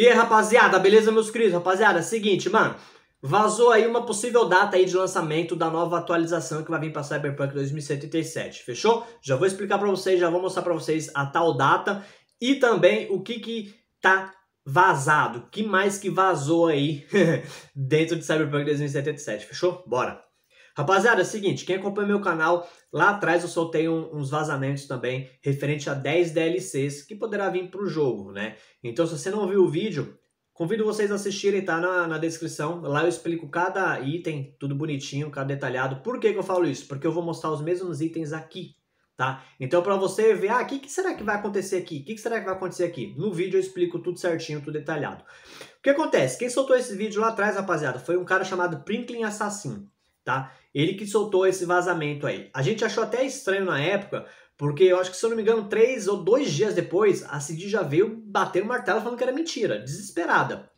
E aí, rapaziada, beleza, meus queridos? Rapaziada, seguinte, mano. Vazou aí uma possível data aí de lançamento da nova atualização que vai vir para Cyberpunk 2077, fechou? Já vou explicar para vocês, já vou mostrar para vocês a tal data e também o que que tá vazado, o que mais que vazou aí dentro de Cyberpunk 2077, fechou? Bora! Rapaziada, é o seguinte, quem acompanha meu canal, lá atrás eu soltei um, uns vazamentos também referente a 10 DLCs que poderá vir para o jogo, né? Então, se você não viu o vídeo, convido vocês a assistirem, tá na, na descrição. Lá eu explico cada item, tudo bonitinho, cada detalhado. Por que, que eu falo isso? Porque eu vou mostrar os mesmos itens aqui, tá? Então, para você ver, ah, o que, que, será que vai acontecer aqui? O que, que, será que vai acontecer aqui? No vídeo eu explico tudo certinho, tudo detalhado. O que acontece? Quem soltou esse vídeo lá atrás, rapaziada, foi um cara chamado Prinkling Assassin tá? Ele que soltou esse vazamento aí. A gente achou até estranho na época, porque eu acho que, se eu não me engano, três ou dois dias depois, a Cid já veio bater o martelo falando que era mentira, desesperada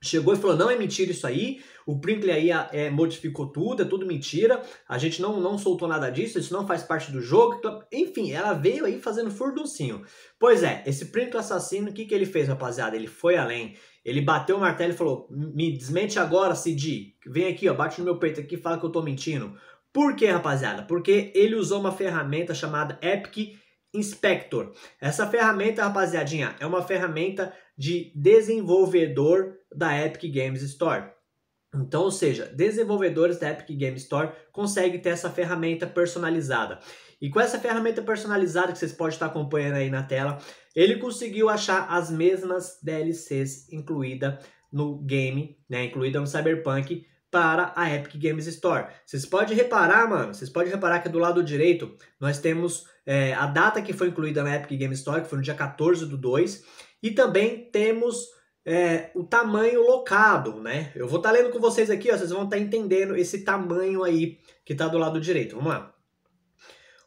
chegou e falou: não é mentira isso aí, o Pringle aí ah, é, modificou tudo, é tudo mentira, a gente não, não soltou nada disso, isso não faz parte do jogo. Enfim, ela veio aí fazendo furduncinho. Pois é, esse Pringle assassino, o que, que ele fez, rapaziada? Ele foi além. Ele bateu o martelo e falou: me desmente agora, Cid. Vem aqui, ó, bate no meu peito aqui fala que eu tô mentindo. Por quê, rapaziada? Porque ele usou uma ferramenta chamada Epic Inspector. Essa ferramenta, rapaziadinha, é uma ferramenta de desenvolvedor da Epic Games Store. Então, ou seja, desenvolvedores da Epic Games Store conseguem ter essa ferramenta personalizada. E com essa ferramenta personalizada que vocês podem estar acompanhando aí na tela, ele conseguiu achar as mesmas DLCs incluídas no game, né, incluída no Cyberpunk, para a Epic Games Store. Vocês podem reparar, mano, vocês podem reparar que do lado direito nós temos é, a data que foi incluída na Epic Games Store, que foi no dia 14 do 2, e também temos é, o tamanho locado, né? Eu vou estar tá lendo com vocês aqui, ó, vocês vão estar tá entendendo esse tamanho aí que está do lado direito. Vamos lá.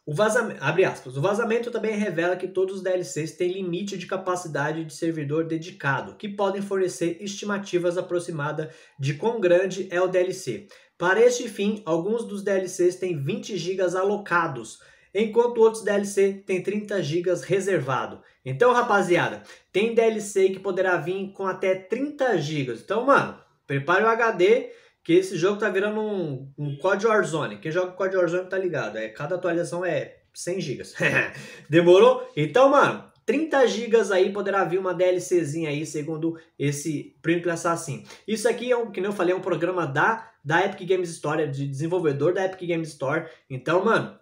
O vazamento, abre aspas, o vazamento também revela que todos os DLCs têm limite de capacidade de servidor dedicado, que podem fornecer estimativas aproximadas de quão grande é o DLC. Para este fim, alguns dos DLCs têm 20 GB alocados, enquanto outros DLC têm 30 GB reservado. Então, rapaziada, tem DLC que poderá vir com até 30 GB. Então, mano, prepare o HD que esse jogo tá virando um, um COD Warzone. Quem joga COD Warzone tá ligado. É, cada atualização é 100 gigas. Demorou? Então, mano, 30 gigas aí poderá vir uma DLCzinha aí, segundo esse Pringle Assassin. Isso aqui é um, que nem eu falei, é um programa da, da Epic Games Store, de desenvolvedor da Epic Games Store. Então, mano,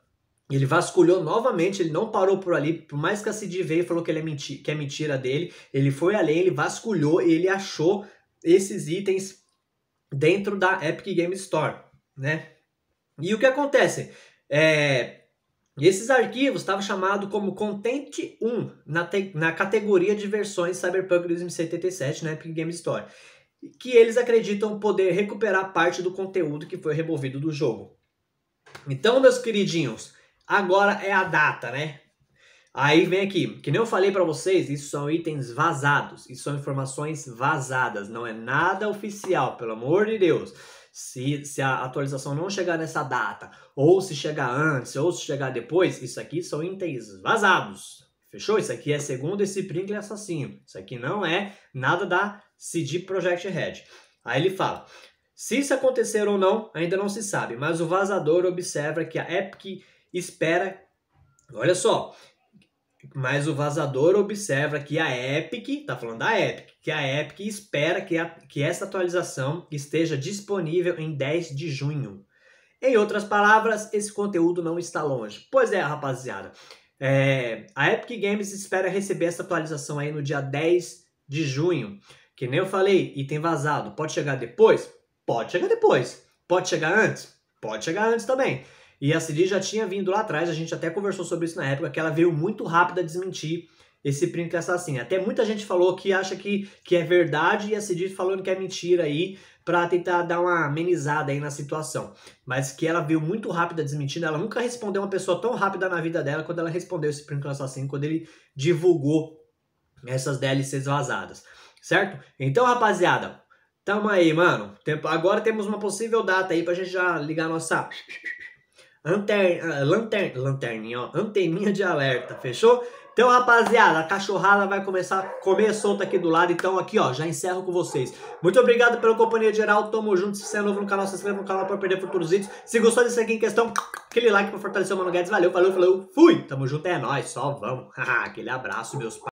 ele vasculhou novamente, ele não parou por ali, por mais que a CD veio e falou que, ele é mentira, que é mentira dele, ele foi além, ele vasculhou, ele achou esses itens dentro da Epic Games Store, né? E o que acontece? É, esses arquivos estavam chamados como Content 1 na, te, na categoria de versões Cyberpunk 2077 na Epic Games Store, que eles acreditam poder recuperar parte do conteúdo que foi removido do jogo. Então, meus queridinhos, agora é a data, né? Aí vem aqui, que nem eu falei para vocês, isso são itens vazados, isso são informações vazadas, não é nada oficial, pelo amor de Deus. Se, se a atualização não chegar nessa data, ou se chegar antes, ou se chegar depois, isso aqui são itens vazados. Fechou? Isso aqui é segundo esse Pringle assassino. Isso aqui não é nada da CD Project Red. Aí ele fala: se isso acontecer ou não, ainda não se sabe, mas o vazador observa que a Epic espera. Olha só, mas o vazador observa que a Epic, tá falando da Epic, que a Epic espera que, a, que essa atualização esteja disponível em 10 de junho. Em outras palavras, esse conteúdo não está longe. Pois é, rapaziada. É, a Epic Games espera receber essa atualização aí no dia 10 de junho. Que nem eu falei, item vazado. Pode chegar depois? Pode chegar depois. Pode chegar antes? Pode chegar antes também. E a Siri já tinha vindo lá atrás, a gente até conversou sobre isso na época, que ela veio muito rápida desmentir esse print assassino. Até muita gente falou que acha que, que é verdade e a Cid falando que é mentira aí para tentar dar uma amenizada aí na situação. Mas que ela veio muito rápida desmentindo, ela nunca respondeu uma pessoa tão rápida na vida dela quando ela respondeu esse print assassino, quando ele divulgou essas DLCs vazadas, certo? Então, rapaziada, tamo aí, mano. Tempo, agora temos uma possível data aí pra gente já ligar nossa Anter, ah, lanter, lanterninha, ó, anteninha de alerta, fechou? Então, rapaziada, a cachorrada vai começar a comer solta aqui do lado. Então, aqui, ó, já encerro com vocês. Muito obrigado pela companhia geral. Tamo junto. Se você é novo no canal, se inscreva no canal pra perder futuros vídeos. Se gostou disso aqui em questão, aquele like pra fortalecer o Mano Guedes. Valeu, falou, falou. Fui! Tamo junto, é nóis. Só vamos. aquele abraço, meus pais.